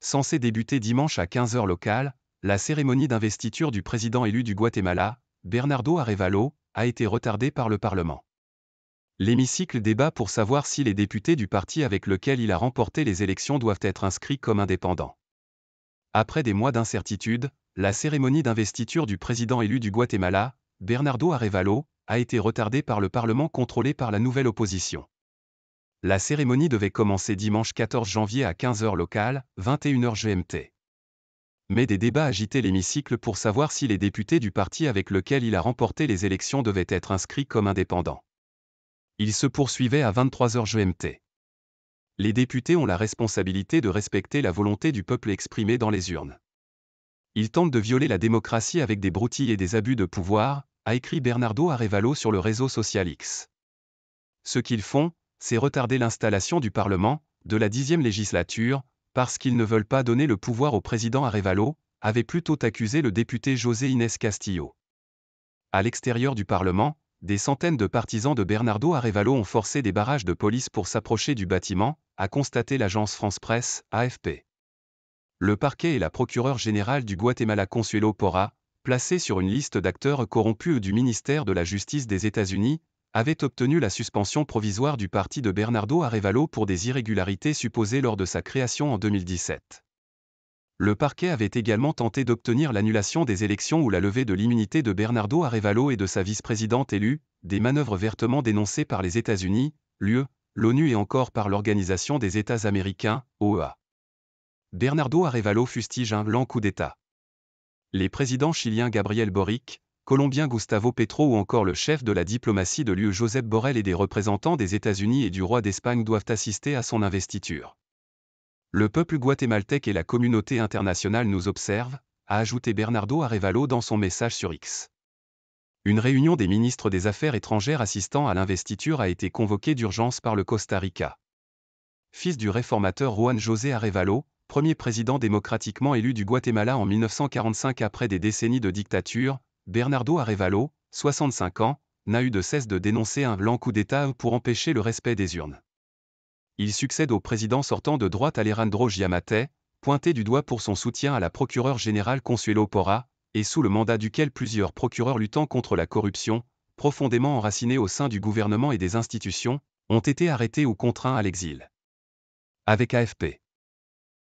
Censée débuter dimanche à 15h locale, la cérémonie d'investiture du président élu du Guatemala, Bernardo Arevalo, a été retardée par le Parlement. L'hémicycle débat pour savoir si les députés du parti avec lequel il a remporté les élections doivent être inscrits comme indépendants. Après des mois d'incertitude, la cérémonie d'investiture du président élu du Guatemala, Bernardo Arevalo, a été retardée par le Parlement contrôlé par la nouvelle opposition. La cérémonie devait commencer dimanche 14 janvier à 15h locale, 21h GMT. Mais des débats agitaient l'hémicycle pour savoir si les députés du parti avec lequel il a remporté les élections devaient être inscrits comme indépendants. Ils se poursuivaient à 23h GMT. Les députés ont la responsabilité de respecter la volonté du peuple exprimée dans les urnes. Ils tentent de violer la démocratie avec des broutilles et des abus de pouvoir, a écrit Bernardo Arevalo sur le réseau Social X. Ce qu'ils font, c'est retarder l'installation du Parlement, de la dixième législature, parce qu'ils ne veulent pas donner le pouvoir au président Arevalo, avait plutôt accusé le député José Inés Castillo. À l'extérieur du Parlement, des centaines de partisans de Bernardo Arevalo ont forcé des barrages de police pour s'approcher du bâtiment, a constaté l'agence France-Presse, AFP. Le parquet et la procureure générale du Guatemala Consuelo Porra, placés sur une liste d'acteurs corrompus du ministère de la Justice des États-Unis, avait obtenu la suspension provisoire du parti de Bernardo Arevalo pour des irrégularités supposées lors de sa création en 2017. Le parquet avait également tenté d'obtenir l'annulation des élections ou la levée de l'immunité de Bernardo Arevalo et de sa vice-présidente élue, des manœuvres vertement dénoncées par les États-Unis, l'UE, l'ONU et encore par l'Organisation des États américains, OEA. Bernardo Arevalo fustige un lent coup d'État. Les présidents chiliens Gabriel Boric, Colombien Gustavo Petro ou encore le chef de la diplomatie de l'UE Joseph Borrell et des représentants des États-Unis et du roi d'Espagne doivent assister à son investiture. Le peuple guatémaltèque et la communauté internationale nous observent, a ajouté Bernardo Arevalo dans son message sur X. Une réunion des ministres des Affaires étrangères assistant à l'investiture a été convoquée d'urgence par le Costa Rica. Fils du réformateur Juan José Arevalo, premier président démocratiquement élu du Guatemala en 1945 après des décennies de dictature, Bernardo Arevalo, 65 ans, n'a eu de cesse de dénoncer un blanc coup d'État pour empêcher le respect des urnes. Il succède au président sortant de droite Alejandro Giamaté, pointé du doigt pour son soutien à la procureure générale Consuelo Porra, et sous le mandat duquel plusieurs procureurs luttant contre la corruption, profondément enracinés au sein du gouvernement et des institutions, ont été arrêtés ou contraints à l'exil. Avec AFP.